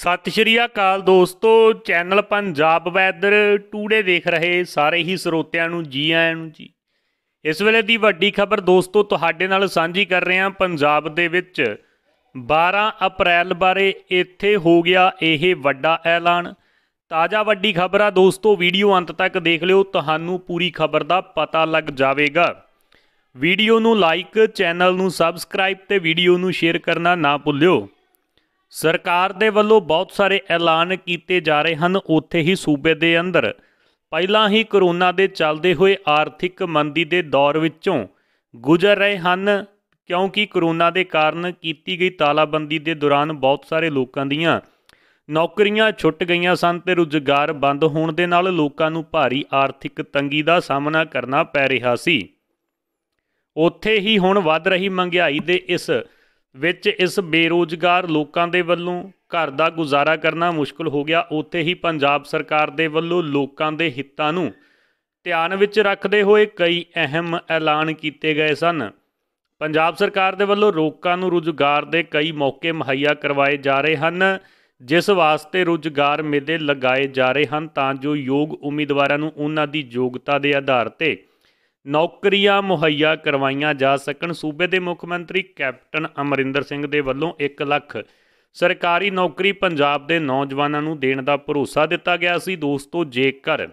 ਸਤਿ ਸ਼੍ਰੀ ਅਕਾਲ ਦੋਸਤੋ channel Punjab weather today ਦੇਖ ਰਹੇ ਸਾਰੇ ਹੀ ਸਰੋਤਿਆਂ ਨੂੰ ਜੀ ਆਇਆਂ ਨੂੰ ਜੀ ਇਸ ਵੇਲੇ ਦੀ ਵੱਡੀ ਖਬਰ ਦੋਸਤੋ ਤੁਹਾਡੇ ਨਾਲ ਸਾਂਝੀ ਕਰ ਰਹੇ ਹਾਂ ਪੰਜਾਬ ਦੇ ਵਿੱਚ 12 ਅਪ੍ਰੈਲ ਬਾਰੇ ਇੱਥੇ ਹੋ ਗਿਆ ਇਹ ਵੱਡਾ ਐਲਾਨ ਤਾਜ਼ਾ ਵੱਡੀ ਖਬਰ ਆ ਦੋਸਤੋ ਵੀਡੀਓ ਅੰਤ ਤੱਕ ਦੇਖ ਲਿਓ ਤੁਹਾਨੂੰ ਪੂਰੀ ਖਬਰ ਦਾ ਪਤਾ ਲੱਗ ਜਾਵੇਗਾ ਵੀਡੀਓ ਨੂੰ ਲਾਈਕ ਚੈਨਲ ਨੂੰ ਸਬਸਕ੍ਰਾਈਬ ਤੇ ਵੀਡੀਓ ਨੂੰ ਸ਼ੇਅਰ ਕਰਨਾ ਨਾ ਭੁੱਲਿਓ ਸਰਕਾਰ ਦੇ ਵੱਲੋਂ ਬਹੁਤ ਸਾਰੇ ਐਲਾਨ ਕੀਤੇ ਜਾ ਰਹੇ ਹਨ ਉੱਥੇ ਹੀ ਸੂਬੇ ਦੇ ਅੰਦਰ ਪਹਿਲਾਂ ਹੀ ਕਰੋਨਾ ਦੇ ਚੱਲਦੇ ਹੋਏ ਆਰਥਿਕ ਮੰਦੀ ਦੇ ਦੌਰ ਵਿੱਚੋਂ ਗੁਜ਼ਰ ਰਹੇ ਹਨ ਕਿਉਂਕਿ ਕਰੋਨਾ ਦੇ ਕਾਰਨ ਕੀਤੀ ਗਈ ਤਾਲਾਬੰਦੀ ਦੇ ਦੌਰਾਨ ਬਹੁਤ ਸਾਰੇ ਲੋਕਾਂ ਦੀਆਂ ਨੌਕਰੀਆਂ ਛੁੱਟ ਗਈਆਂ ਸਨ ਤੇ ਰੁਜ਼ਗਾਰ ਬੰਦ ਹੋਣ ਦੇ ਨਾਲ ਲੋਕਾਂ ਨੂੰ ਭਾਰੀ ਆਰਥਿਕ ਤੰਗੀ ਦਾ ਸਾਹਮਣਾ ਕਰਨਾ ਪੈ ਰਿਹਾ ਸੀ ਉੱਥੇ ਹੀ ਹੁਣ ਵੱਧ ਰਹੀ ਮਹਿੰਗਾਈ ਦੇ ਇਸ ਵਿੱਚ ਇਸ ਬੇਰੋਜ਼ਗਾਰ ਲੋਕਾਂ ਦੇ ਵੱਲੋਂ ਘਰ ਦਾ ਗੁਜ਼ਾਰਾ ਕਰਨਾ ਮੁਸ਼ਕਲ ਹੋ ਗਿਆ ਉੱਥੇ ਹੀ ਪੰਜਾਬ ਸਰਕਾਰ ਦੇ ਵੱਲੋਂ ਲੋਕਾਂ ਦੇ ਹਿੱਤਾਂ ਨੂੰ ਧਿਆਨ ਵਿੱਚ ਰੱਖਦੇ ਹੋਏ ਕਈ ਅਹਿਮ ਐਲਾਨ ਕੀਤੇ ਗਏ ਸਨ ਪੰਜਾਬ ਸਰਕਾਰ ਦੇ ਵੱਲੋਂ ਲੋਕਾਂ ਨੂੰ ਰੁਜ਼ਗਾਰ ਦੇ ਕਈ ਮੌਕੇ ਮੁਹੱਈਆ ਕਰਵਾਏ ਜਾ ਰਹੇ ਹਨ ਜਿਸ ਵਾਸਤੇ ਰੁਜ਼ਗਾਰ ਮੇਲੇ ਲਗਾਏ ਜਾ ਰਹੇ ਹਨ ਤਾਂ ਜੋ ਯੋਗ ਉਮੀਦਵਾਰਾਂ ਨੂੰ ਉਹਨਾਂ ਦੀ ਯੋਗਤਾ ਦੇ ਆਧਾਰ ਤੇ ਨੌਕਰੀਆਂ ਮੁਹੱਈਆ ਕਰਵਾਈਆਂ ਜਾ ਸਕਣ ਸੂਬੇ ਦੇ ਮੁੱਖ ਮੰਤਰੀ ਕੈਪਟਨ ਅਮਰਿੰਦਰ ਸਿੰਘ ਦੇ ਵੱਲੋਂ 1 ਲੱਖ ਸਰਕਾਰੀ ਨੌਕਰੀ ਪੰਜਾਬ ਦੇ ਨੌਜਵਾਨਾਂ ਨੂੰ ਦੇਣ ਦਾ ਭਰੋਸਾ ਦਿੱਤਾ ਗਿਆ ਸੀ ਦੋਸਤੋ ਜੇਕਰ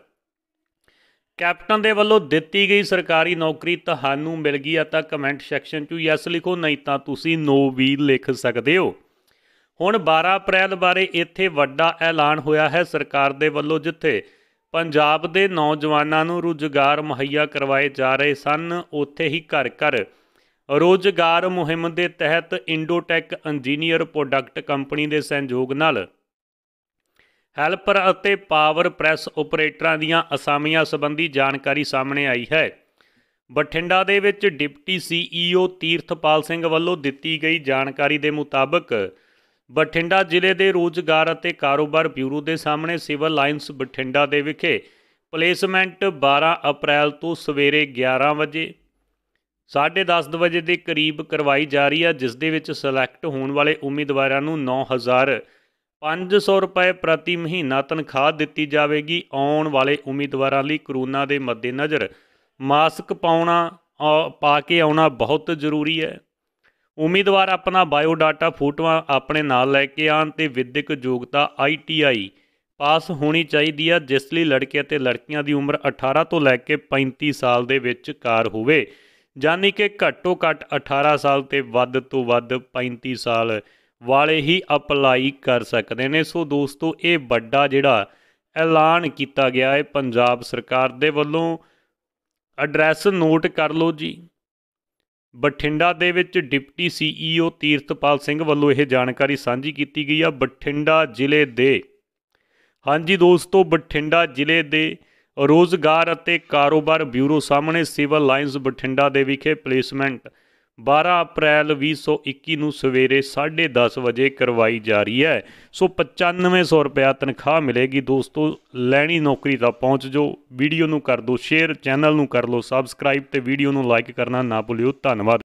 ਕੈਪਟਨ ਦੇ ਵੱਲੋਂ ਦਿੱਤੀ ਗਈ ਸਰਕਾਰੀ ਨੌਕਰੀ ਤੁਹਾਨੂੰ ਮਿਲ ਗਈ ਆ ਤਾਂ ਕਮੈਂਟ ਸੈਕਸ਼ਨ 'ਚ ਯੈਸ ਲਿਖੋ ਨਹੀਂ ਤਾਂ ਤੁਸੀਂ ਨੋ ਵੀ ਲਿਖ ਸਕਦੇ ਹੋ ਹੁਣ 12 ਅਪ੍ਰੈਲ ਬਾਰੇ ਇੱਥੇ ਵੱਡਾ ਐਲਾਨ ਹੋਇਆ ਹੈ ਸਰਕਾਰ ਦੇ ਵੱਲੋਂ ਜਿੱਥੇ ਪੰਜਾਬ ਦੇ ਨੌਜਵਾਨਾਂ ਨੂੰ ਰੁਜ਼ਗਾਰ ਮੁਹੱਈਆ ਕਰਵਾਏ ਜਾ ਰਹੇ ਸਨ ਉੱਥੇ ਹੀ ਘਰ-ਘਰ ਰੋਜ਼ਗਾਰ ਮੁਹਿੰਮ ਦੇ ਤਹਿਤ ਇੰਡੋਟੈਕ ਇੰਜੀਨੀਅਰ ਪ੍ਰੋਡਕਟ ਕੰਪਨੀ ਦੇ ਸਹਿਯੋਗ ਨਾਲ ਹੈਲਪਰ ਅਤੇ ਪਾਵਰ ਪ੍ਰੈਸ ਆਪਰੇਟਰਾਂ ਦੀਆਂ ਅਸਾਮੀਆਂ ਸੰਬੰਧੀ ਜਾਣਕਾਰੀ ਸਾਹਮਣੇ ਆਈ ਹੈ ਬਠਿੰਡਾ ਦੇ ਵਿੱਚ ਡਿਪਟੀ ਸੀਈਓ ਤੀਰਥਪਾਲ ਸਿੰਘ ਵੱਲੋਂ ਦਿੱਤੀ ਗਈ ਜਾਣਕਾਰੀ ਦੇ ਮੁਤਾਬਕ ਬਠਿੰਡਾ ਜ਼ਿਲ੍ਹੇ ਦੇ ਰੋਜ਼ਗਾਰ ਅਤੇ ਕਾਰੋਬਾਰ ਬਿਊਰੋ ਦੇ ਸਾਹਮਣੇ ਸਿਵਲ ਲਾਈਨਸ ਬਠਿੰਡਾ ਦੇ ਵਿਖੇ ਪਲੇਸਮੈਂਟ 12 ਅਪ੍ਰੈਲ ਤੋਂ ਸਵੇਰੇ 11 ਵਜੇ 10:30 ਵਜੇ ਦੇ ਕਰੀਬ ਕਰਵਾਈ ਜਾ ਰਹੀ ਹੈ ਜਿਸ ਦੇ ਵਿੱਚ ਸਿਲੈਕਟ ਹੋਣ ਵਾਲੇ ਉਮੀਦਵਾਰਾਂ ਨੂੰ 9500 ਰੁਪਏ ਪ੍ਰਤੀ ਮਹੀਨਾ ਤਨਖਾਹ ਦਿੱਤੀ ਜਾਵੇਗੀ ਆਉਣ ਵਾਲੇ ਉਮੀਦਵਾਰਾਂ ਲਈ ਕਰੋਨਾ ਦੇ ਮੱਦੇਨਜ਼ਰ ਮਾਸਕ ਪਾਉਣਾ ਪਾ ਕੇ ਆਉਣਾ ਬਹੁਤ ਜ਼ਰੂਰੀ ਹੈ ਉਮੀਦਵਾਰ ਆਪਣਾ ਬਾਇਓ ਡਾਟਾ ਫੋਟੋਆਂ ਆਪਣੇ ਨਾਲ ਲੈ ਕੇ ਆਣ ਤੇ ਵਿਦਿਅਕ ਯੋਗਤਾ ਆਈਟੀਆਈ ਪਾਸ ਹੋਣੀ ਚਾਹੀਦੀ ਹੈ ਜਿਸ ਲਈ ਲੜਕੇ ਅਤੇ ਲੜਕੀਆਂ ਦੀ ਉਮਰ 18 ਤੋਂ ਲੈ ਕੇ 35 ਸਾਲ ਦੇ ਕਾਰ ਹੋਵੇ ਯਾਨੀ ਕਿ ਘੱਟੋ ਘੱਟ 18 ਸਾਲ ਤੇ ਵੱਧ ਤੋਂ ਵੱਧ 35 ਸਾਲ ਵਾਲੇ ਹੀ ਅਪਲਾਈ ਕਰ ਸਕਦੇ ਨੇ ਸੋ ਦੋਸਤੋ ਇਹ ਵੱਡਾ ਜਿਹੜਾ ਐਲਾਨ ਕੀਤਾ ਗਿਆ ਹੈ ਪੰਜਾਬ ਸਰਕਾਰ ਦੇ ਵੱਲੋਂ ਐਡਰੈਸ ਨੋਟ ਕਰ ਲਓ ਜੀ ਬਠਿੰਡਾ ਦੇ ਵਿੱਚ ਡਿਪਟੀ ਸੀਈਓ ਤੀਰਥਪਾਲ ਸਿੰਘ ਵੱਲੋਂ ਇਹ ਜਾਣਕਾਰੀ ਸਾਂਝੀ ਕੀਤੀ ਗਈ ਆ ਬਠਿੰਡਾ ਜ਼ਿਲ੍ਹੇ ਦੇ ਹਾਂਜੀ ਦੋਸਤੋ ਬਠਿੰਡਾ ਜ਼ਿਲ੍ਹੇ ਦੇ ਰੋਜ਼ਗਾਰ ਅਤੇ ਕਾਰੋਬਾਰ ਬਿਊਰੋ ਸਾਹਮਣੇ ਸਿਵਲ ਲਾਈਨਸ ਬਠਿੰਡਾ ਦੇ ਵਿਖੇ ਪਲੇਸਮੈਂਟ 12 ਅਪ੍ਰੈਲ 2021 ਨੂੰ ਸਵੇਰੇ 10:30 ਵਜੇ ਕਰਵਾਈ ਜਾ ਰਹੀ ਹੈ ਸੋ 9500 ਰੁਪਿਆ ਤਨਖਾਹ ਮਿਲੇਗੀ ਦੋਸਤੋ ਲੈਣੀ ਨੌਕਰੀ ਦਾ ਪਹੁੰਚ ਜੋ ਵੀਡੀਓ ਨੂੰ ਕਰ ਦਿਓ ਸ਼ੇਅਰ ਚੈਨਲ ਨੂੰ ਕਰ ਲਓ ਸਬਸਕ੍ਰਾਈਬ ਤੇ ਵੀਡੀਓ ਨੂੰ ਲਾਈਕ ਕਰਨਾ ਨਾ ਭੁੱਲਿਓ ਧੰਨਵਾਦ